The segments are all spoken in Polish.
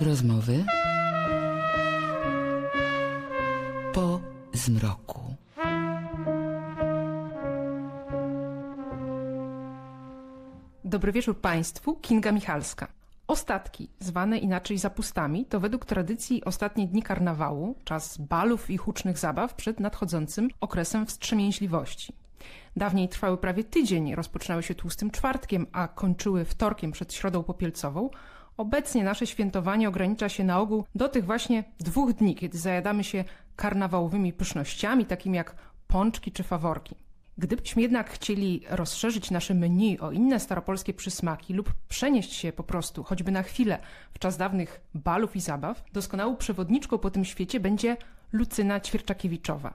Rozmowy po zmroku. Dobry wieczór Państwu, Kinga Michalska. Ostatki, zwane inaczej zapustami, to według tradycji ostatnie dni karnawału, czas balów i hucznych zabaw przed nadchodzącym okresem wstrzemięźliwości. Dawniej trwały prawie tydzień, rozpoczynały się tłustym czwartkiem, a kończyły wtorkiem przed środą popielcową Obecnie nasze świętowanie ogranicza się na ogół do tych właśnie dwóch dni, kiedy zajadamy się karnawałowymi pysznościami, takimi jak pączki czy faworki. Gdybyśmy jednak chcieli rozszerzyć nasze menu o inne staropolskie przysmaki lub przenieść się po prostu, choćby na chwilę, w czas dawnych balów i zabaw, doskonałą przewodniczką po tym świecie będzie Lucyna Ćwierczakiewiczowa.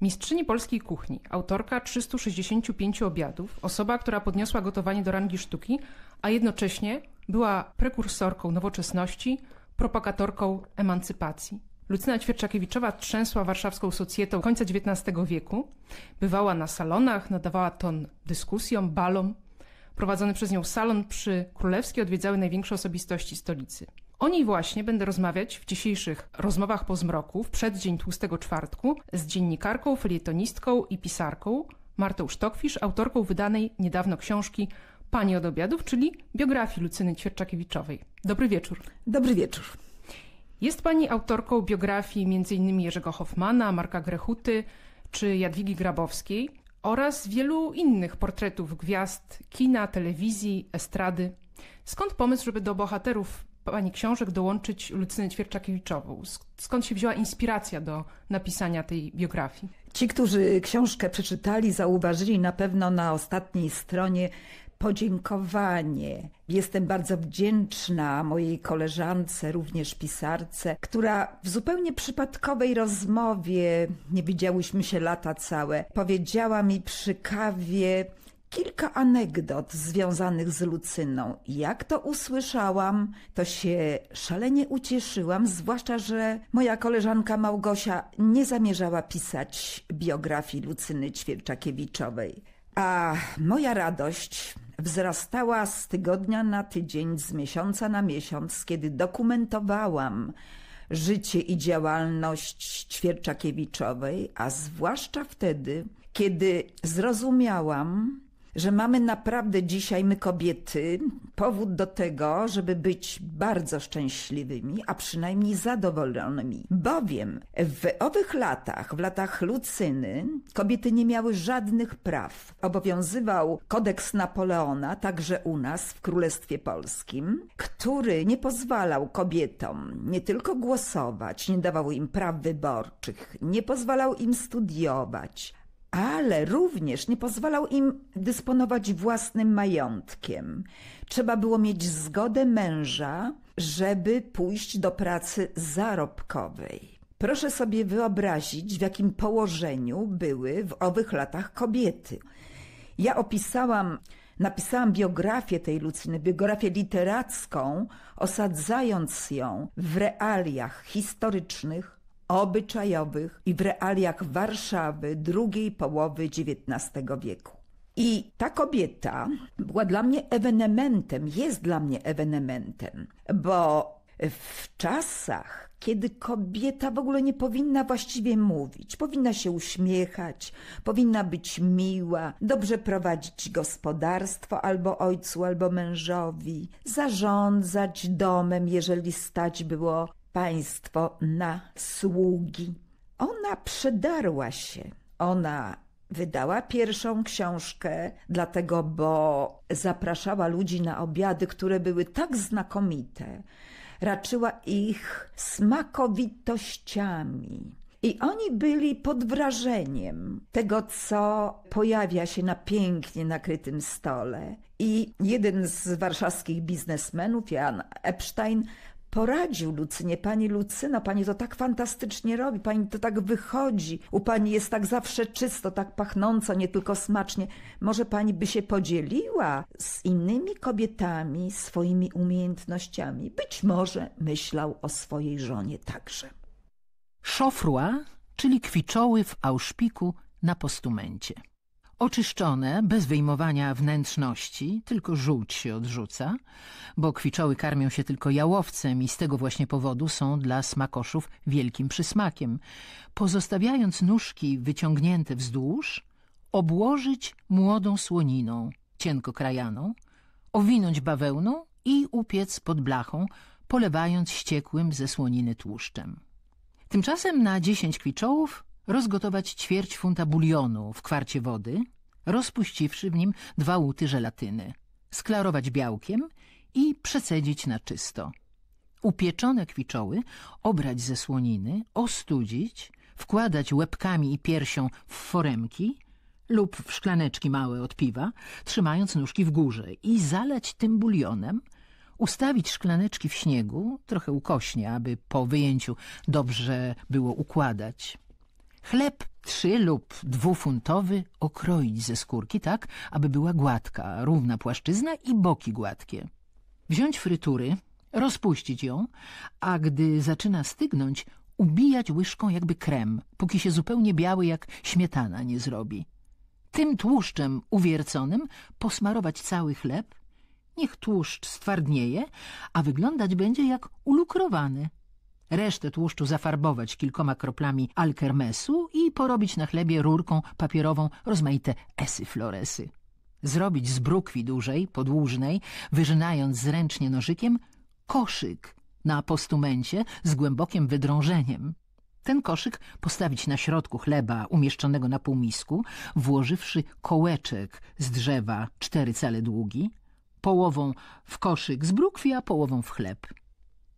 Mistrzyni polskiej kuchni, autorka 365 obiadów, osoba, która podniosła gotowanie do rangi sztuki, a jednocześnie była prekursorką nowoczesności, propagatorką emancypacji. Lucyna Ćwierczakiewiczowa trzęsła warszawską socjetą końca XIX wieku. Bywała na salonach, nadawała ton dyskusjom, balom. Prowadzony przez nią salon przy Królewskiej odwiedzały największe osobistości stolicy. O niej właśnie będę rozmawiać w dzisiejszych rozmowach po zmroku, w przeddzień Tłustego Czwartku, z dziennikarką, felietonistką i pisarką Martą Sztokwisz, autorką wydanej niedawno książki Pani od obiadów, czyli biografii Lucyny Ćwierczakiewiczowej. Dobry wieczór. Dobry wieczór. Jest Pani autorką biografii m.in. Jerzego Hoffmana, Marka Grechuty czy Jadwigi Grabowskiej oraz wielu innych portretów gwiazd kina, telewizji, estrady. Skąd pomysł, żeby do bohaterów Pani książek dołączyć Lucynę Ćwierczakiewiczową? Skąd się wzięła inspiracja do napisania tej biografii? Ci, którzy książkę przeczytali, zauważyli na pewno na ostatniej stronie podziękowanie. Jestem bardzo wdzięczna mojej koleżance, również pisarce, która w zupełnie przypadkowej rozmowie, nie widziałyśmy się lata całe, powiedziała mi przy kawie kilka anegdot związanych z Lucyną. Jak to usłyszałam, to się szalenie ucieszyłam, zwłaszcza, że moja koleżanka Małgosia nie zamierzała pisać biografii Lucyny Ćwierczakiewiczowej. A moja radość Wzrastała z tygodnia na tydzień, z miesiąca na miesiąc, kiedy dokumentowałam życie i działalność Ćwierczakiewiczowej, a zwłaszcza wtedy, kiedy zrozumiałam, że mamy naprawdę dzisiaj, my kobiety, powód do tego, żeby być bardzo szczęśliwymi, a przynajmniej zadowolonymi. Bowiem w owych latach, w latach Lucyny, kobiety nie miały żadnych praw. Obowiązywał kodeks Napoleona, także u nas, w Królestwie Polskim, który nie pozwalał kobietom nie tylko głosować, nie dawał im praw wyborczych, nie pozwalał im studiować, ale również nie pozwalał im dysponować własnym majątkiem. Trzeba było mieć zgodę męża, żeby pójść do pracy zarobkowej. Proszę sobie wyobrazić, w jakim położeniu były w owych latach kobiety. Ja opisałam, napisałam biografię tej Lucyny, biografię literacką, osadzając ją w realiach historycznych, obyczajowych i w realiach Warszawy drugiej połowy XIX wieku. I ta kobieta była dla mnie ewenementem, jest dla mnie ewenementem, bo w czasach, kiedy kobieta w ogóle nie powinna właściwie mówić, powinna się uśmiechać, powinna być miła, dobrze prowadzić gospodarstwo albo ojcu, albo mężowi, zarządzać domem, jeżeli stać było państwo na sługi. Ona przedarła się. Ona wydała pierwszą książkę, dlatego, bo zapraszała ludzi na obiady, które były tak znakomite. Raczyła ich smakowitościami. I oni byli pod wrażeniem tego, co pojawia się na pięknie nakrytym stole. I jeden z warszawskich biznesmenów, Jan Epstein, poradził Lucynie. Pani Lucyno, pani to tak fantastycznie robi, pani to tak wychodzi, u pani jest tak zawsze czysto, tak pachnąco, nie tylko smacznie. Może pani by się podzieliła z innymi kobietami swoimi umiejętnościami. Być może myślał o swojej żonie także. Szofrua, czyli kwiczoły w Auszpiku na postumencie. Oczyszczone, bez wyjmowania wnętrzności, tylko żółć się odrzuca, bo kwiczoły karmią się tylko jałowcem i z tego właśnie powodu są dla smakoszów wielkim przysmakiem. Pozostawiając nóżki wyciągnięte wzdłuż, obłożyć młodą słoniną, cienko krajaną, owinąć bawełną i upiec pod blachą, polewając ściekłym ze słoniny tłuszczem. Tymczasem na dziesięć kwiczołów rozgotować ćwierć funta bulionu w kwarcie wody, rozpuściwszy w nim dwa łuty żelatyny, sklarować białkiem i przecedzić na czysto. Upieczone kwiczoły obrać ze słoniny, ostudzić, wkładać łebkami i piersią w foremki lub w szklaneczki małe od piwa, trzymając nóżki w górze i zalać tym bulionem, ustawić szklaneczki w śniegu, trochę ukośnie, aby po wyjęciu dobrze było układać. Chleb trzy lub dwufuntowy okroić ze skórki tak, aby była gładka, równa płaszczyzna i boki gładkie. Wziąć frytury, rozpuścić ją, a gdy zaczyna stygnąć, ubijać łyżką jakby krem, póki się zupełnie biały jak śmietana nie zrobi. Tym tłuszczem uwierconym posmarować cały chleb, niech tłuszcz stwardnieje, a wyglądać będzie jak ulukrowany resztę tłuszczu zafarbować kilkoma kroplami alkermesu i porobić na chlebie rurką papierową rozmaite esy floresy. Zrobić z brukwi dużej, podłużnej, wyrzynając zręcznie nożykiem, koszyk na postumencie z głębokim wydrążeniem. Ten koszyk postawić na środku chleba umieszczonego na półmisku, włożywszy kołeczek z drzewa cztery cale długi, połową w koszyk z brukwi, a połową w chleb.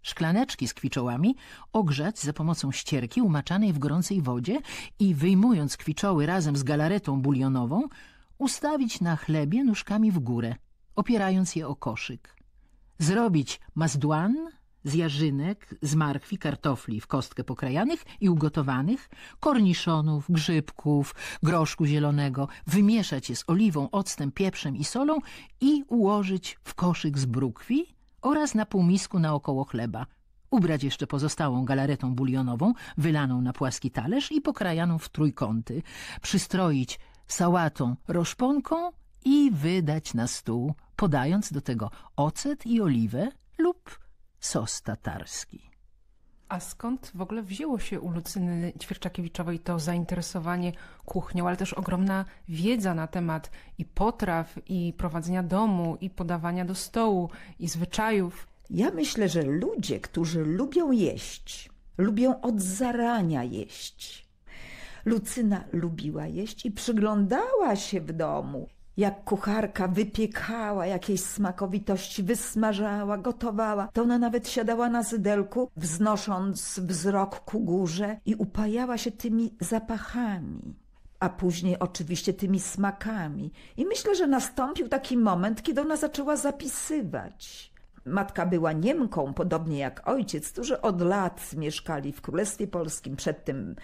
Szklaneczki z kwiczołami ogrzać za pomocą ścierki umaczanej w gorącej wodzie i wyjmując kwiczoły razem z galaretą bulionową, ustawić na chlebie nóżkami w górę, opierając je o koszyk. Zrobić mazdłan z jarzynek, z marchwi, kartofli w kostkę pokrajanych i ugotowanych, korniszonów, grzybków, groszku zielonego, wymieszać je z oliwą, octem, pieprzem i solą i ułożyć w koszyk z brukwi, oraz na półmisku naokoło chleba. Ubrać jeszcze pozostałą galaretą bulionową, wylaną na płaski talerz i pokrajaną w trójkąty. Przystroić sałatą roszponką i wydać na stół, podając do tego ocet i oliwę lub sos tatarski. A skąd w ogóle wzięło się u Lucyny Ćwierczakiewiczowej to zainteresowanie kuchnią, ale też ogromna wiedza na temat i potraw, i prowadzenia domu, i podawania do stołu, i zwyczajów? Ja myślę, że ludzie, którzy lubią jeść, lubią od zarania jeść. Lucyna lubiła jeść i przyglądała się w domu, jak kucharka wypiekała jakieś smakowitości, wysmażała, gotowała, to ona nawet siadała na zydelku, wznosząc wzrok ku górze i upajała się tymi zapachami a później oczywiście tymi smakami. I myślę, że nastąpił taki moment, kiedy ona zaczęła zapisywać. Matka była Niemką, podobnie jak ojciec, którzy od lat mieszkali w Królestwie Polskim, przedtem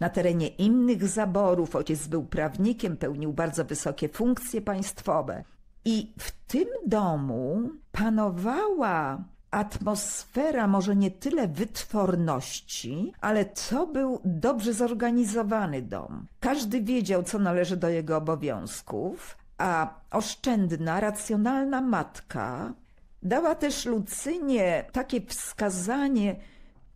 na terenie innych zaborów. Ojciec był prawnikiem, pełnił bardzo wysokie funkcje państwowe. I w tym domu panowała atmosfera może nie tyle wytworności, ale to był dobrze zorganizowany dom. Każdy wiedział, co należy do jego obowiązków, a oszczędna, racjonalna matka Dała też Lucynie takie wskazanie,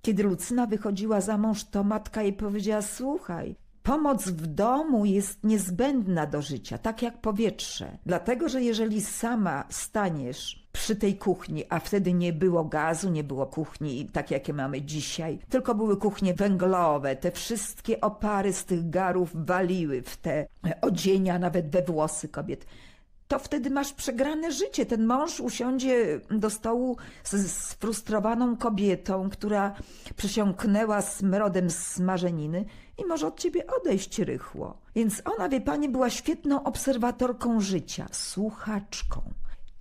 kiedy Lucyna wychodziła za mąż, to matka jej powiedziała: Słuchaj, Pomoc w domu jest niezbędna do życia, tak jak powietrze. Dlatego, że jeżeli sama staniesz przy tej kuchni, a wtedy nie było gazu, nie było kuchni tak jakie mamy dzisiaj, tylko były kuchnie węglowe, te wszystkie opary z tych garów waliły w te odzienia, nawet we włosy kobiet to wtedy masz przegrane życie. Ten mąż usiądzie do stołu z sfrustrowaną kobietą, która przesiąknęła smrodem smażeniny i może od ciebie odejść rychło. Więc ona, wie pani, była świetną obserwatorką życia, słuchaczką.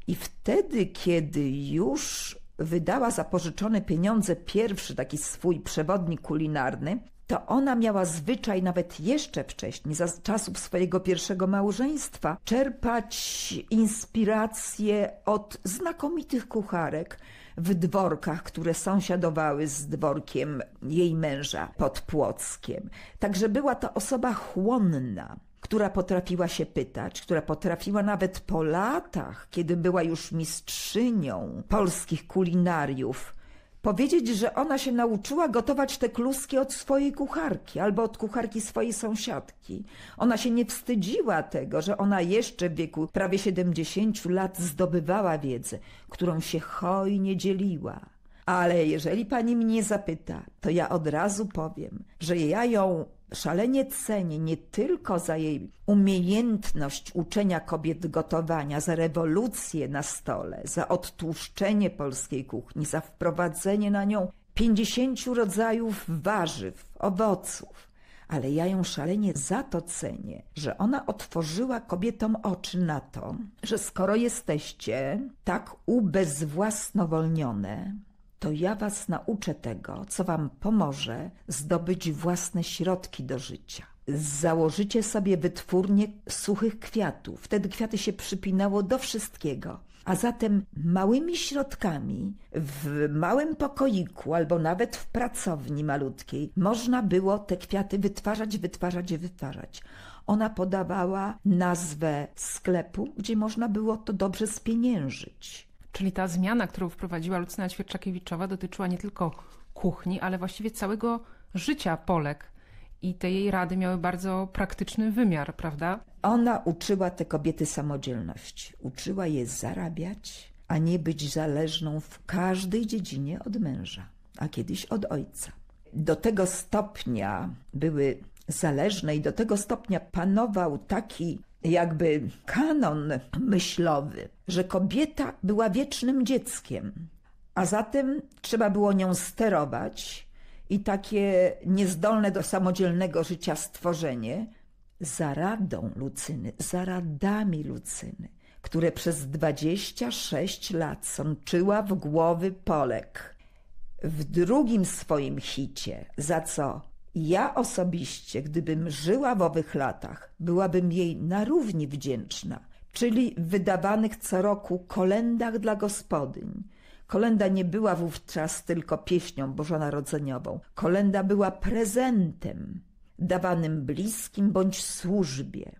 I wtedy, kiedy już wydała zapożyczone pieniądze pierwszy taki swój przewodnik kulinarny, to ona miała zwyczaj nawet jeszcze wcześniej, za czasów swojego pierwszego małżeństwa, czerpać inspiracje od znakomitych kucharek w dworkach, które sąsiadowały z dworkiem jej męża pod Płockiem. Także była to osoba chłonna która potrafiła się pytać, która potrafiła nawet po latach, kiedy była już mistrzynią polskich kulinariów, Powiedzieć, że ona się nauczyła gotować te kluski od swojej kucharki albo od kucharki swojej sąsiadki. Ona się nie wstydziła tego, że ona jeszcze w wieku prawie 70 lat zdobywała wiedzę, którą się hojnie dzieliła. Ale jeżeli pani mnie zapyta, to ja od razu powiem, że ja ją szalenie cenię nie tylko za jej umiejętność uczenia kobiet gotowania, za rewolucję na stole, za odtłuszczenie polskiej kuchni, za wprowadzenie na nią pięćdziesięciu rodzajów warzyw, owoców. Ale ja ją szalenie za to cenię, że ona otworzyła kobietom oczy na to, że skoro jesteście tak ubezwłasnowolnione, to ja was nauczę tego, co wam pomoże zdobyć własne środki do życia. Założycie sobie wytwórnie suchych kwiatów. Wtedy kwiaty się przypinało do wszystkiego. A zatem małymi środkami w małym pokoiku albo nawet w pracowni malutkiej można było te kwiaty wytwarzać, wytwarzać, wytwarzać. Ona podawała nazwę sklepu, gdzie można było to dobrze spieniężyć. Czyli ta zmiana, którą wprowadziła Lucyna Ćwierczakiewiczowa dotyczyła nie tylko kuchni, ale właściwie całego życia Polek. I te jej rady miały bardzo praktyczny wymiar, prawda? Ona uczyła te kobiety samodzielność, Uczyła je zarabiać, a nie być zależną w każdej dziedzinie od męża, a kiedyś od ojca. Do tego stopnia były zależne i do tego stopnia panował taki jakby kanon myślowy, że kobieta była wiecznym dzieckiem, a zatem trzeba było nią sterować i takie niezdolne do samodzielnego życia stworzenie za radą Lucyny, za radami Lucyny, które przez 26 lat sączyła w głowy Polek. W drugim swoim hicie, za co ja osobiście, gdybym żyła w owych latach, byłabym jej na równi wdzięczna, czyli w wydawanych co roku kolendach dla gospodyń. Kolenda nie była wówczas tylko pieśnią bożonarodzeniową. Kolenda była prezentem dawanym bliskim bądź służbie.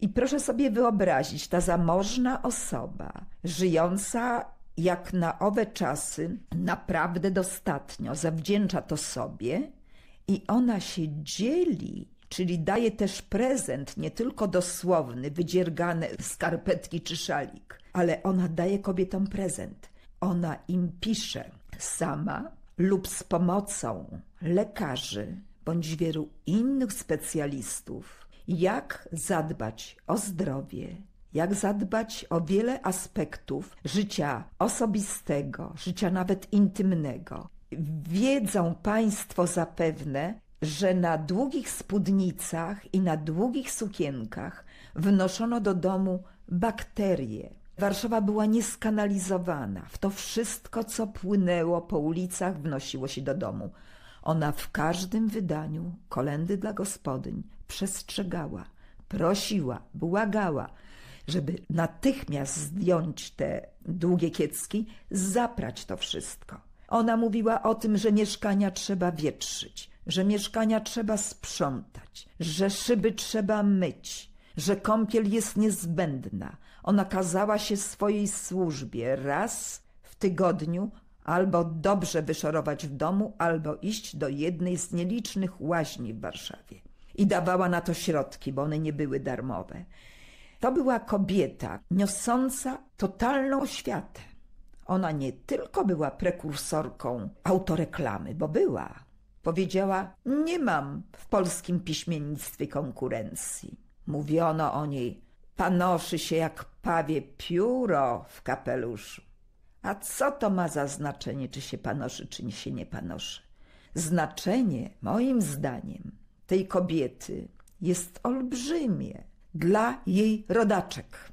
I proszę sobie wyobrazić, ta zamożna osoba, żyjąca jak na owe czasy naprawdę dostatnio, zawdzięcza to sobie i ona się dzieli, czyli daje też prezent, nie tylko dosłowny, wydziergane skarpetki czy szalik, ale ona daje kobietom prezent. Ona im pisze sama lub z pomocą lekarzy bądź wielu innych specjalistów, jak zadbać o zdrowie, jak zadbać o wiele aspektów życia osobistego, życia nawet intymnego, Wiedzą Państwo zapewne, że na długich spódnicach i na długich sukienkach wnoszono do domu bakterie. Warszawa była nieskanalizowana. W to wszystko, co płynęło po ulicach, wnosiło się do domu. Ona w każdym wydaniu kolendy dla gospodyń przestrzegała, prosiła, błagała, żeby natychmiast zdjąć te długie kiecki, zaprać to wszystko. Ona mówiła o tym, że mieszkania trzeba wietrzyć, że mieszkania trzeba sprzątać, że szyby trzeba myć, że kąpiel jest niezbędna. Ona kazała się swojej służbie raz w tygodniu albo dobrze wyszorować w domu, albo iść do jednej z nielicznych łaźni w Warszawie. I dawała na to środki, bo one nie były darmowe. To była kobieta niosąca totalną oświatę. Ona nie tylko była prekursorką autoreklamy, bo była. Powiedziała: Nie mam w polskim piśmiennictwie konkurencji. Mówiono o niej: Panoszy się jak pawie pióro w kapeluszu. A co to ma za znaczenie, czy się panoszy, czy się nie panoszy? Znaczenie, moim zdaniem, tej kobiety jest olbrzymie dla jej rodaczek.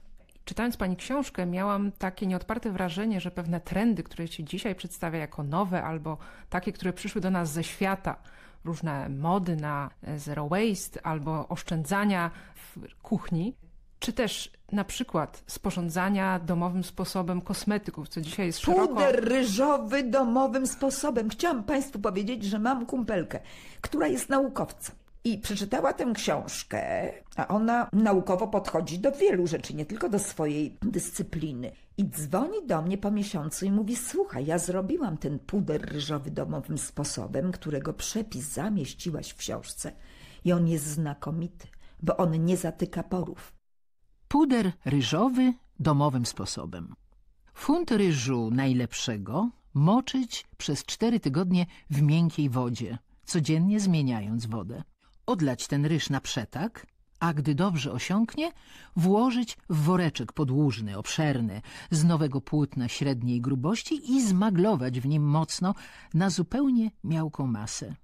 Czytając Pani książkę, miałam takie nieodparte wrażenie, że pewne trendy, które się dzisiaj przedstawia jako nowe albo takie, które przyszły do nas ze świata, różne mody na e, zero waste albo oszczędzania w kuchni, czy też na przykład sporządzania domowym sposobem kosmetyków, co dzisiaj jest szeroko... Puder ryżowy domowym sposobem. Chciałam Państwu powiedzieć, że mam kumpelkę, która jest naukowcem. I przeczytała tę książkę, a ona naukowo podchodzi do wielu rzeczy, nie tylko do swojej dyscypliny. I dzwoni do mnie po miesiącu i mówi: Słuchaj, ja zrobiłam ten puder ryżowy domowym sposobem, którego przepis zamieściłaś w książce, i on jest znakomity, bo on nie zatyka porów. Puder ryżowy domowym sposobem. Funt ryżu najlepszego moczyć przez cztery tygodnie w miękkiej wodzie, codziennie zmieniając wodę odlać ten ryż na przetak, a gdy dobrze osiągnie, włożyć w woreczek podłużny, obszerny, z nowego płótna średniej grubości i zmaglować w nim mocno na zupełnie miałką masę.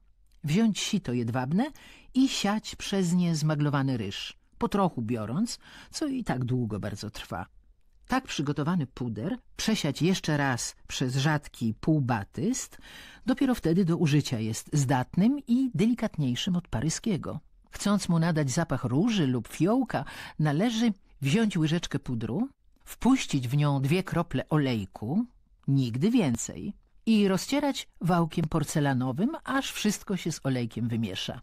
Wziąć sito jedwabne i siać przez nie zmaglowany ryż, po trochu biorąc, co i tak długo bardzo trwa tak przygotowany puder przesiać jeszcze raz przez rzadki półbatyst, dopiero wtedy do użycia jest zdatnym i delikatniejszym od paryskiego. Chcąc mu nadać zapach róży lub fiołka, należy wziąć łyżeczkę pudru, wpuścić w nią dwie krople olejku, nigdy więcej, i rozcierać wałkiem porcelanowym, aż wszystko się z olejkiem wymiesza.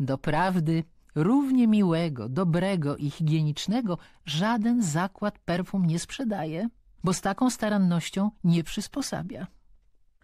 Doprawdy Równie miłego, dobrego i higienicznego żaden zakład perfum nie sprzedaje, bo z taką starannością nie przysposabia.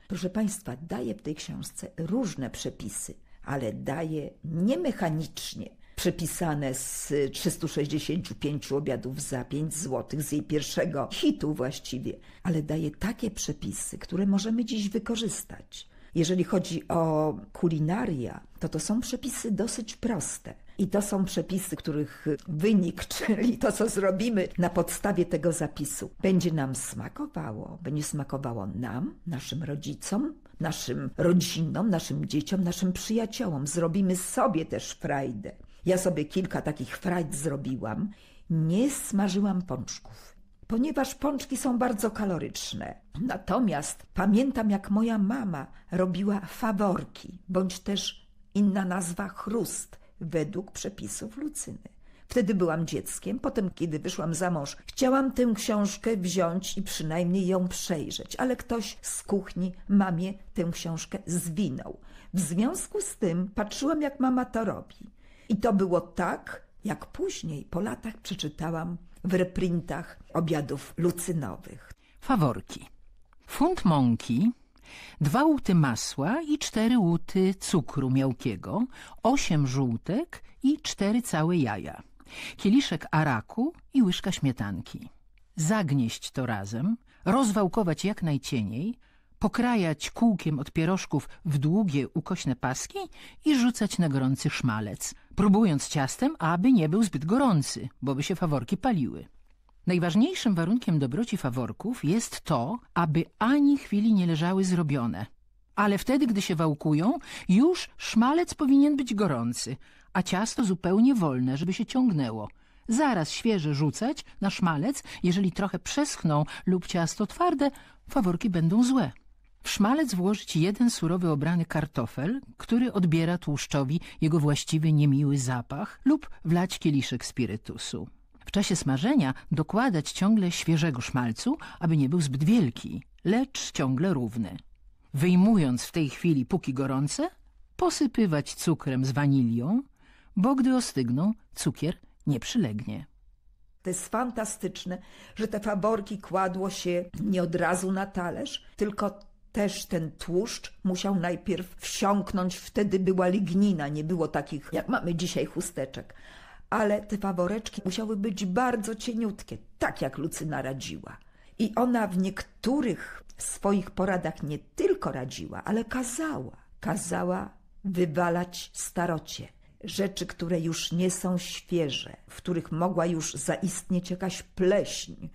Proszę Państwa, daje w tej książce różne przepisy, ale daje nie mechanicznie przepisane z 365 obiadów za 5 zł, z jej pierwszego hitu właściwie, ale daje takie przepisy, które możemy dziś wykorzystać. Jeżeli chodzi o kulinaria, to to są przepisy dosyć proste. I to są przepisy, których wynik, czyli to, co zrobimy na podstawie tego zapisu, będzie nam smakowało, będzie smakowało nam, naszym rodzicom, naszym rodzinom, naszym dzieciom, naszym przyjaciołom. Zrobimy sobie też frajdę. Ja sobie kilka takich frajd zrobiłam. Nie smażyłam pączków, ponieważ pączki są bardzo kaloryczne. Natomiast pamiętam, jak moja mama robiła faworki, bądź też inna nazwa chrust według przepisów Lucyny. Wtedy byłam dzieckiem, potem kiedy wyszłam za mąż, chciałam tę książkę wziąć i przynajmniej ją przejrzeć, ale ktoś z kuchni mamie tę książkę zwinął. W związku z tym patrzyłam, jak mama to robi. I to było tak, jak później po latach przeczytałam w reprintach obiadów lucynowych. Faworki. Funt mąki Dwa łuty masła i cztery łuty cukru miałkiego, osiem żółtek i cztery całe jaja. Kieliszek araku i łyżka śmietanki. Zagnieść to razem, rozwałkować jak najcieniej, pokrajać kółkiem od pierożków w długie, ukośne paski i rzucać na gorący szmalec, próbując ciastem, aby nie był zbyt gorący, bo by się faworki paliły. Najważniejszym warunkiem dobroci faworków jest to, aby ani chwili nie leżały zrobione. Ale wtedy, gdy się wałkują, już szmalec powinien być gorący, a ciasto zupełnie wolne, żeby się ciągnęło. Zaraz świeże rzucać na szmalec, jeżeli trochę przeschną lub ciasto twarde, faworki będą złe. W szmalec włożyć jeden surowy obrany kartofel, który odbiera tłuszczowi jego właściwy niemiły zapach lub wlać kieliszek spirytusu. W czasie smażenia dokładać ciągle świeżego szmalcu, aby nie był zbyt wielki, lecz ciągle równy. Wyjmując w tej chwili puki gorące, posypywać cukrem z wanilią, bo gdy ostygną, cukier nie przylegnie. To jest fantastyczne, że te faborki kładło się nie od razu na talerz, tylko też ten tłuszcz musiał najpierw wsiąknąć. Wtedy była lignina, nie było takich, jak mamy dzisiaj, chusteczek ale te faworeczki musiały być bardzo cieniutkie, tak jak Lucyna radziła. I ona w niektórych swoich poradach nie tylko radziła, ale kazała. Kazała wywalać starocie, rzeczy, które już nie są świeże, w których mogła już zaistnieć jakaś pleśń.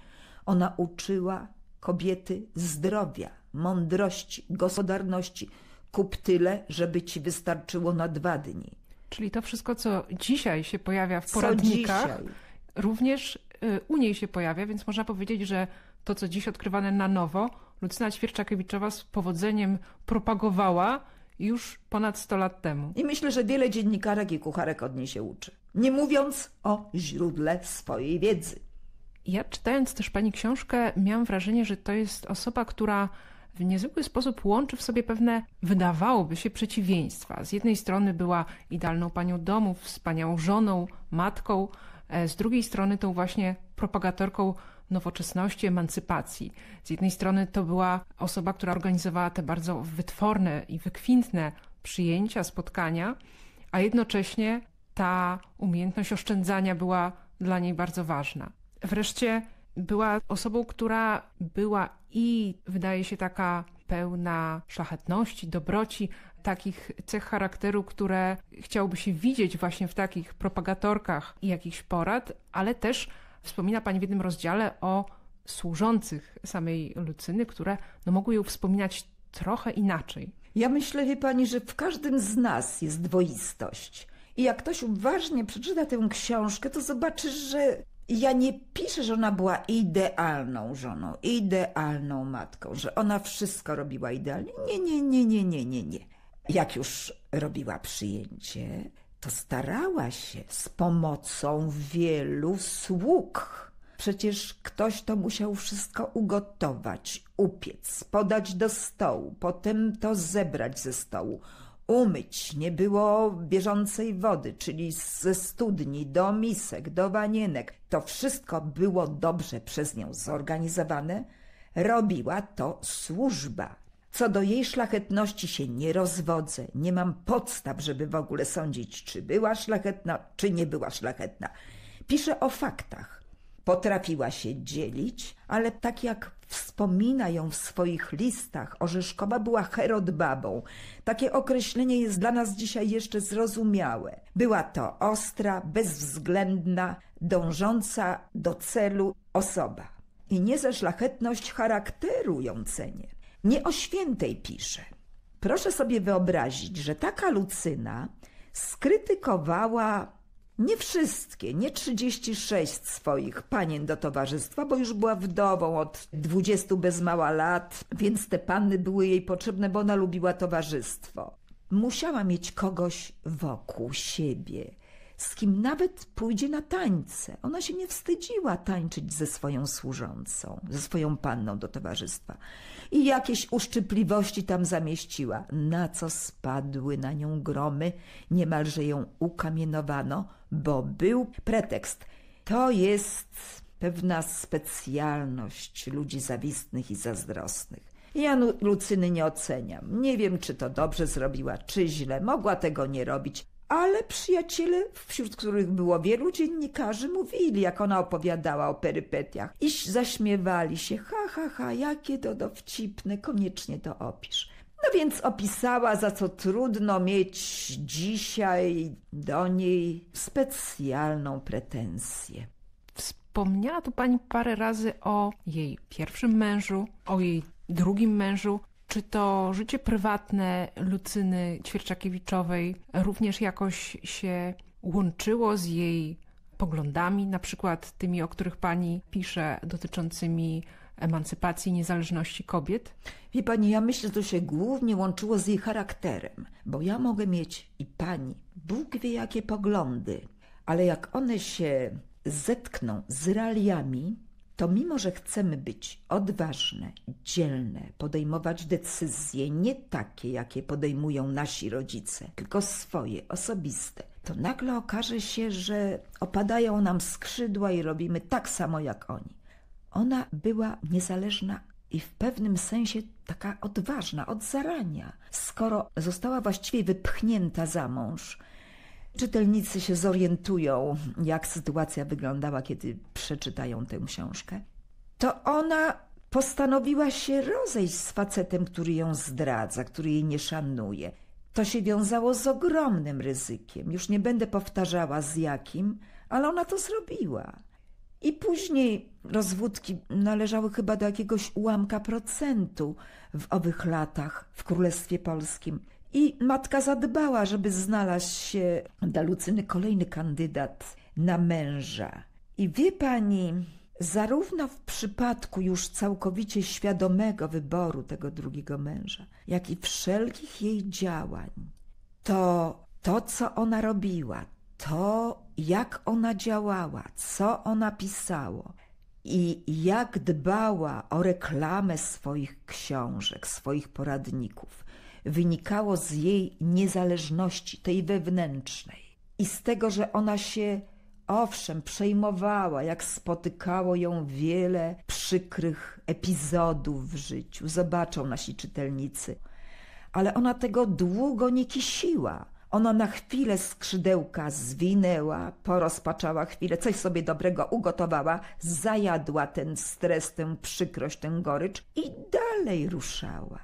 Ona uczyła kobiety zdrowia, mądrości, gospodarności. Kup tyle, żeby ci wystarczyło na dwa dni. Czyli to wszystko, co dzisiaj się pojawia w poradnikach, również y, u niej się pojawia, więc można powiedzieć, że to, co dziś odkrywane na nowo, Lucyna Świerczakiewiczowa z powodzeniem propagowała już ponad 100 lat temu. I myślę, że wiele dziennikarek i kucharek od niej się uczy. Nie mówiąc o źródle swojej wiedzy. Ja czytając też pani książkę, miałam wrażenie, że to jest osoba, która w niezwykły sposób łączy w sobie pewne, wydawałoby się, przeciwieństwa. Z jednej strony była idealną panią domu, wspaniałą żoną, matką, e, z drugiej strony tą właśnie propagatorką nowoczesności, emancypacji. Z jednej strony to była osoba, która organizowała te bardzo wytworne i wykwintne przyjęcia, spotkania, a jednocześnie ta umiejętność oszczędzania była dla niej bardzo ważna. Wreszcie była osobą, która była i wydaje się taka pełna szlachetności, dobroci, takich cech charakteru, które chciałoby się widzieć właśnie w takich propagatorkach i jakichś porad, ale też wspomina Pani w jednym rozdziale o służących samej Lucyny, które no, mogły ją wspominać trochę inaczej. Ja myślę, wie Pani, że w każdym z nas jest dwoistość. I jak ktoś uważnie przeczyta tę książkę, to zobaczy, że ja nie piszę, że ona była idealną żoną, idealną matką, że ona wszystko robiła idealnie. Nie, nie, nie, nie, nie, nie, nie. Jak już robiła przyjęcie, to starała się z pomocą wielu sług. Przecież ktoś to musiał wszystko ugotować, upiec, podać do stołu, potem to zebrać ze stołu umyć. Nie było bieżącej wody, czyli ze studni do misek, do wanienek. To wszystko było dobrze przez nią zorganizowane. Robiła to służba. Co do jej szlachetności się nie rozwodzę. Nie mam podstaw, żeby w ogóle sądzić, czy była szlachetna, czy nie była szlachetna. Piszę o faktach. Potrafiła się dzielić, ale tak jak Wspomina ją w swoich listach. Orzeszkowa była Herod babą. Takie określenie jest dla nas dzisiaj jeszcze zrozumiałe. Była to ostra, bezwzględna, dążąca do celu osoba. I nie za szlachetność charakteru ją cenię. Nie o świętej pisze. Proszę sobie wyobrazić, że taka Lucyna skrytykowała nie wszystkie, nie 36 swoich panien do towarzystwa, bo już była wdową od 20 bez mała lat, więc te panny były jej potrzebne, bo ona lubiła towarzystwo. Musiała mieć kogoś wokół siebie, z kim nawet pójdzie na tańce. Ona się nie wstydziła tańczyć ze swoją służącą, ze swoją panną do towarzystwa. I jakieś uszczypliwości tam zamieściła, na co spadły na nią gromy, niemalże ją ukamienowano – bo był pretekst. To jest pewna specjalność ludzi zawistnych i zazdrosnych. Ja Lucyny nie oceniam. Nie wiem, czy to dobrze zrobiła, czy źle. Mogła tego nie robić. Ale przyjaciele, wśród których było wielu dziennikarzy, mówili, jak ona opowiadała o perypetiach. I zaśmiewali się. Ha, ha, ha, jakie to dowcipne, koniecznie to opisz. No więc opisała, za co trudno mieć dzisiaj do niej specjalną pretensję. Wspomniała tu pani parę razy o jej pierwszym mężu, o jej drugim mężu. Czy to życie prywatne Lucyny Ćwierczakiewiczowej również jakoś się łączyło z jej poglądami, na przykład tymi, o których pani pisze, dotyczącymi emancypacji, niezależności kobiet? Wie pani, ja myślę, że to się głównie łączyło z jej charakterem, bo ja mogę mieć i pani, Bóg wie jakie poglądy, ale jak one się zetkną z realiami, to mimo, że chcemy być odważne, dzielne, podejmować decyzje nie takie, jakie podejmują nasi rodzice, tylko swoje, osobiste, to nagle okaże się, że opadają nam skrzydła i robimy tak samo jak oni. Ona była niezależna i w pewnym sensie taka odważna od zarania, skoro została właściwie wypchnięta za mąż. Czytelnicy się zorientują, jak sytuacja wyglądała, kiedy przeczytają tę książkę. To ona postanowiła się rozejść z facetem, który ją zdradza, który jej nie szanuje. To się wiązało z ogromnym ryzykiem. Już nie będę powtarzała z jakim, ale ona to zrobiła. I później rozwódki należały chyba do jakiegoś ułamka procentu w owych latach w Królestwie Polskim. I matka zadbała, żeby znalazł się dla Lucyny kolejny kandydat na męża. I wie pani, zarówno w przypadku już całkowicie świadomego wyboru tego drugiego męża, jak i wszelkich jej działań, to to, co ona robiła, to, jak ona działała, co ona pisała i jak dbała o reklamę swoich książek, swoich poradników, wynikało z jej niezależności, tej wewnętrznej i z tego, że ona się owszem przejmowała, jak spotykało ją wiele przykrych epizodów w życiu. Zobaczą nasi czytelnicy. Ale ona tego długo nie kisiła ona na chwilę skrzydełka zwinęła, porozpaczała chwilę, coś sobie dobrego ugotowała, zajadła ten stres, tę przykrość, tę gorycz i dalej ruszała.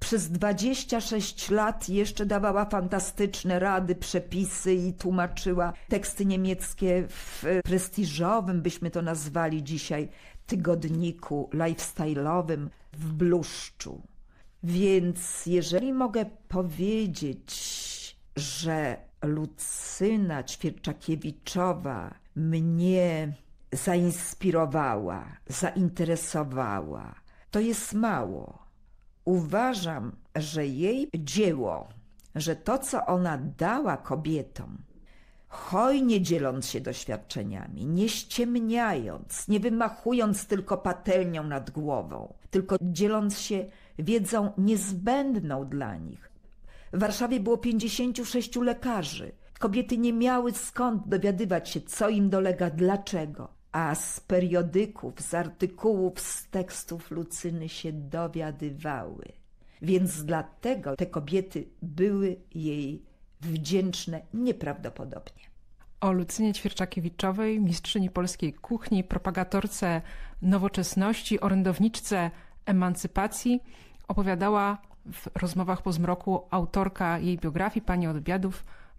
Przez 26 lat jeszcze dawała fantastyczne rady, przepisy i tłumaczyła teksty niemieckie w prestiżowym, byśmy to nazwali dzisiaj, tygodniku lifestyle'owym w bluszczu. Więc jeżeli mogę powiedzieć, że Lucyna Ćwierczakiewiczowa mnie zainspirowała, zainteresowała. To jest mało. Uważam, że jej dzieło, że to, co ona dała kobietom, hojnie dzieląc się doświadczeniami, nie ściemniając, nie wymachując tylko patelnią nad głową, tylko dzieląc się wiedzą niezbędną dla nich, w Warszawie było 56 lekarzy. Kobiety nie miały skąd dowiadywać się, co im dolega, dlaczego. A z periodyków, z artykułów, z tekstów Lucyny się dowiadywały. Więc dlatego te kobiety były jej wdzięczne nieprawdopodobnie. O Lucynie Ćwierczakiewiczowej, mistrzyni polskiej kuchni, propagatorce nowoczesności, orędowniczce emancypacji opowiadała w rozmowach po zmroku autorka jej biografii, pani od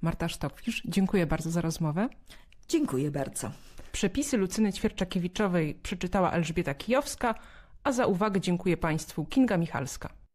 Marta Sztokwisz. Dziękuję bardzo za rozmowę. Dziękuję bardzo. Przepisy Lucyny Ćwierczakiewiczowej przeczytała Elżbieta Kijowska, a za uwagę dziękuję Państwu Kinga Michalska.